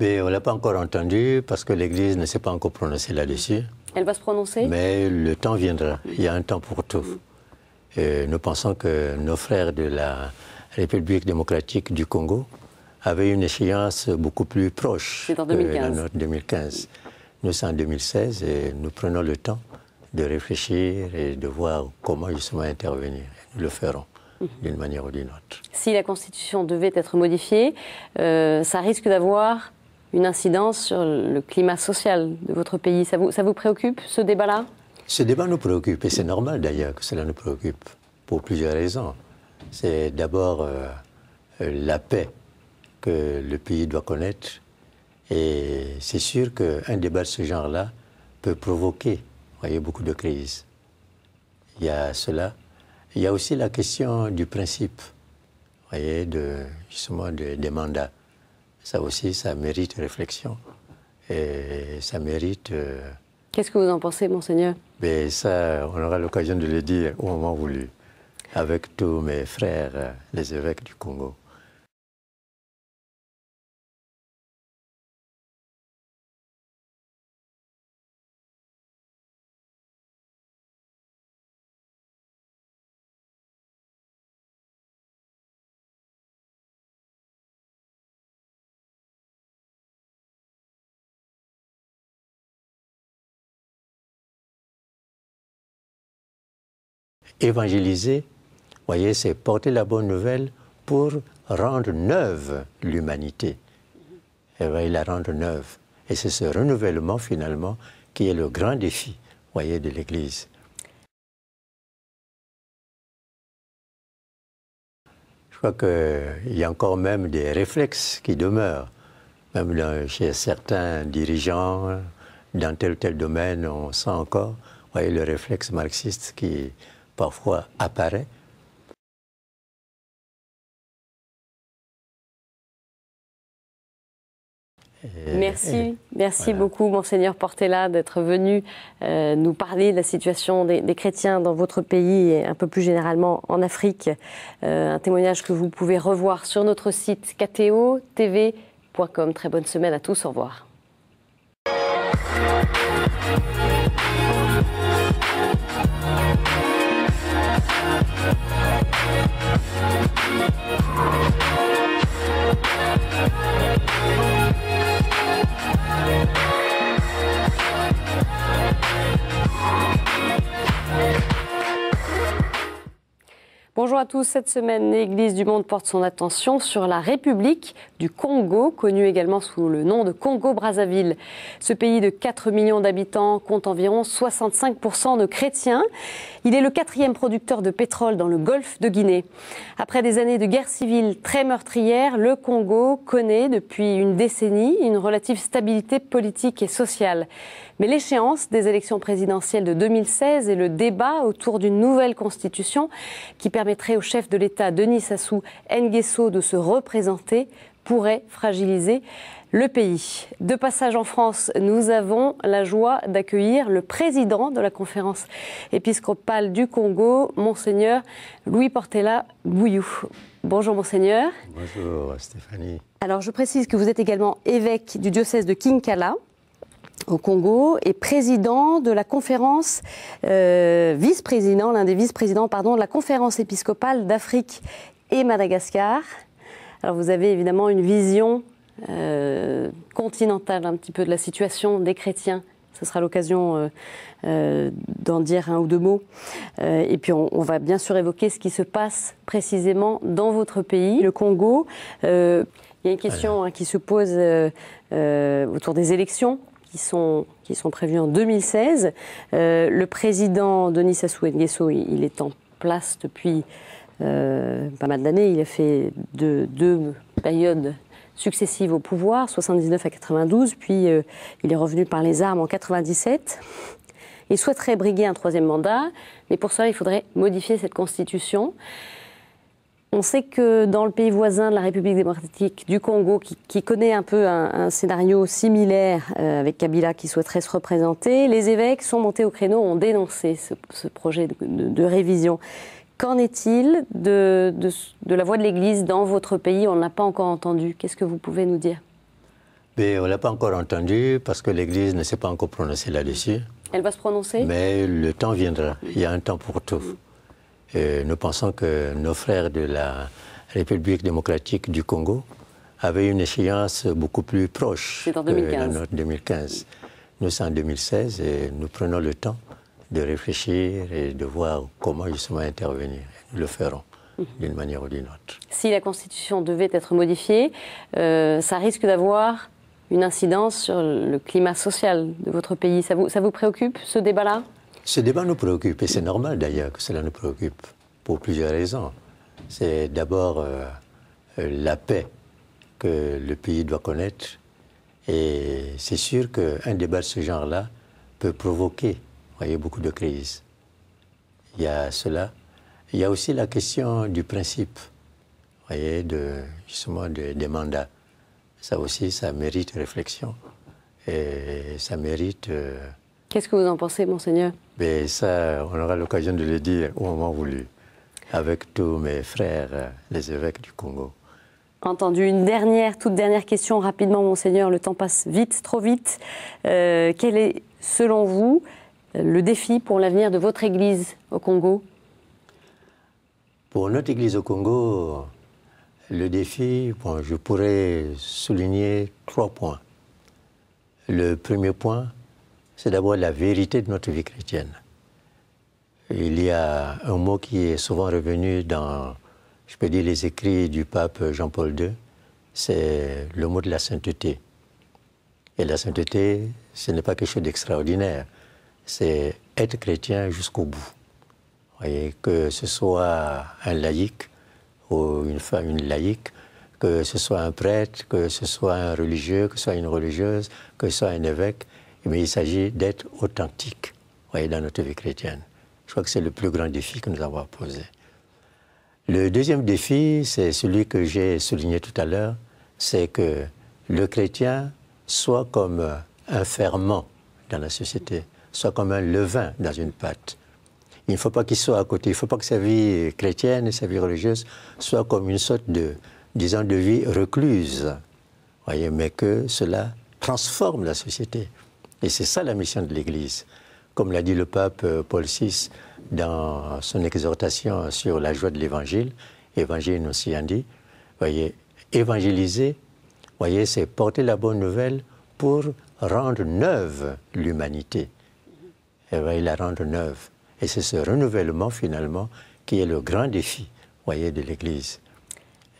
on ne l'a pas encore entendu parce que l'Église ne s'est pas encore prononcée là-dessus. Elle va se prononcer Mais le temps viendra. Il y a un temps pour tout. Mm. nous pensons que nos frères de la République démocratique du Congo avaient une échéance beaucoup plus proche en 2015. de la 2015. Nous sommes en 2016 et nous prenons le temps de réfléchir et de voir comment justement intervenir. Nous le ferons mm-hmm. d'une manière ou d'une autre. Si la Constitution devait être modifiée, euh, ça risque d'avoir une incidence sur le climat social de votre pays. Ça vous, ça vous préoccupe, ce débat-là Ce débat nous préoccupe, et c'est normal d'ailleurs que cela nous préoccupe, pour plusieurs raisons. C'est d'abord euh, la paix que le pays doit connaître, et c'est sûr qu'un débat de ce genre-là peut provoquer voyez, beaucoup de crises. Il y a cela. Il y a aussi la question du principe, voyez, de, justement des mandats. Ça aussi, ça mérite réflexion. Et ça mérite. Euh, Qu'est-ce que vous en pensez, Monseigneur ben, ça, on aura l'occasion de le dire au moment voulu, avec tous mes frères, les évêques du Congo. évangéliser, voyez, c'est porter la bonne nouvelle pour rendre neuve l'humanité. Et eh la rendre neuve. Et c'est ce renouvellement finalement qui est le grand défi, voyez, de l'Église. Je crois qu'il y a encore même des réflexes qui demeurent. Même chez certains dirigeants, dans tel ou tel domaine, on sent encore voyez, le réflexe marxiste qui, parfois apparaît. Euh, merci, merci beaucoup, Monseigneur Portela, d'être venu euh, nous parler de la situation des, chrétiens dans votre pays et un peu plus généralement en Afrique. Euh, un témoignage que vous pouvez revoir sur notre site kto.tv.com. Très bonne semaine à tous, au revoir. à tous. Cette semaine, l'Église du monde porte son attention sur la République du Congo, connue également sous le nom de Congo-Brazzaville. Ce pays de 4 millions d'habitants compte environ 65% de chrétiens. Il est le quatrième producteur de pétrole dans le golfe de Guinée. Après des années de guerre civile très meurtrière, le Congo connaît depuis une décennie une relative stabilité politique et sociale. Mais l'échéance des élections présidentielles de 2016 et le débat autour d'une nouvelle constitution qui permettrait au chef de l'État, Denis Sassou Nguesso, de se représenter pourrait fragiliser le pays. De passage en France, nous avons la joie d'accueillir le président de la conférence épiscopale du Congo, Monseigneur Louis Portela Bouillou. Bonjour Monseigneur. Bonjour Stéphanie. Alors je précise que vous êtes également évêque du diocèse de Kinkala au Congo et président de la conférence, euh, vice-président, l'un des vice-présidents, pardon, de la conférence épiscopale d'Afrique et Madagascar. Alors vous avez évidemment une vision euh, continentale un petit peu de la situation des chrétiens. Ce sera l'occasion euh, d'en dire un ou deux mots. et puis on, va bien sûr évoquer ce qui se passe précisément dans votre pays, le Congo. il y a une question hein, qui se pose autour des élections qui sont, qui sont prévus en 2016. Euh, le président Denis Sassou Nguesso, il, est en place depuis euh, pas mal d'années. Il a fait deux, périodes successives au pouvoir, 79 à 92, puis euh, il est revenu par les armes en 97. Il souhaiterait briguer un troisième mandat, mais pour cela il faudrait modifier cette constitution. On sait que dans le pays voisin de la République démocratique du Congo, qui, connaît un peu un, scénario similaire euh, avec Kabila qui souhaiterait se représenter, les évêques sont montés au créneau, ont dénoncé ce, projet de, révision. Qu'en est-il de, la voix de l'Église dans votre pays On ne l'a pas encore entendu. Qu'est-ce que vous pouvez nous dire Mais ben, On ne l'a pas encore entendu parce que l'Église ne s'est pas encore prononcée là-dessus. Elle va se prononcer Mais le temps viendra. Il y a un temps pour tout. Euh, nous pensons que nos frères de la République démocratique du Congo avaient une échéance beaucoup plus proche 2015. que la nôtre 2015. Nous sommes en 2016 et nous prenons le temps de réfléchir et de voir comment justement intervenir. Nous le ferons mhm. d'une manière ou d'une autre. Si la Constitution devait être modifiée, euh, ça risque d'avoir une incidence sur le climat social de votre pays. vous, ça vous préoccupe, ce débat-là ce débat nous préoccupe, et c'est normal d'ailleurs que cela nous préoccupe, pour plusieurs raisons. C'est d'abord euh, euh, la paix que le pays doit connaître, et c'est sûr qu'un débat de ce genre-là peut provoquer voyez, beaucoup de crises. Il y a cela. Il y a aussi la question du principe, voyez, de, justement des mandats. Ça aussi, ça mérite réflexion. Et ça mérite... Euh, Qu'est-ce que vous en pensez, monseigneur Mais ben, ça, on aura l'occasion de le dire au moment voulu, avec tous mes frères, euh, les évêques du Congo. Entendu. Une dernière, toute dernière question rapidement, monseigneur. Le temps passe vite, trop vite. Euh, quel est, selon vous, le défi pour l'avenir de votre Église au Congo Pour notre Église au Congo, le défi, je pourrais souligner trois points. Le premier point, c'est d'abord la vérité de notre vie chrétienne. Il y a un mot qui est souvent revenu dans, je peux dire, les écrits du pape Jean-Paul II, c'est le mot de la sainteté. Et la sainteté, ce n'est pas quelque chose d'extraordinaire, c'est être chrétien jusqu'au bout. voyez, que ce soit un laïc ou une femme, une laïque, que ce soit un prêtre, que ce soit un religieux, que ce soit une religieuse, que ce soit un évêque, mais il s'agit d'être authentique voyez, dans notre vie chrétienne. Je crois que c'est le plus grand défi que nous avons à poser. Le deuxième défi, c'est celui que j'ai souligné tout à l'heure, c'est que le chrétien soit comme un ferment dans la société, soit comme un levain dans une pâte. Il ne faut pas qu'il soit à côté, il ne faut pas que sa vie chrétienne et sa vie religieuse soit comme une sorte de, disons, de vie recluse, voyez, mais que cela transforme la société. Et c'est ça la mission de l'Église. Comme l'a dit le pape euh, Paul VI dans son exhortation sur la joie de l'Évangile, Évangile aussi dit, voyez, évangéliser, voyez, c'est porter la bonne nouvelle pour rendre neuve l'humanité. Et la rendre neuve. Et c'est ce renouvellement finalement qui est le grand défi, voyez, de l'Église.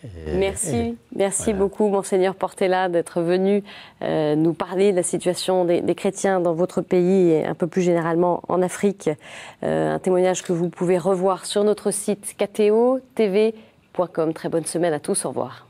Euh, merci, merci beaucoup, Monseigneur Portela, d'être venu euh, nous parler de la situation des, chrétiens dans votre pays et un peu plus généralement en Afrique. Euh, un témoignage que vous pouvez revoir sur notre site kto.tv.com. Très bonne semaine à tous, au revoir.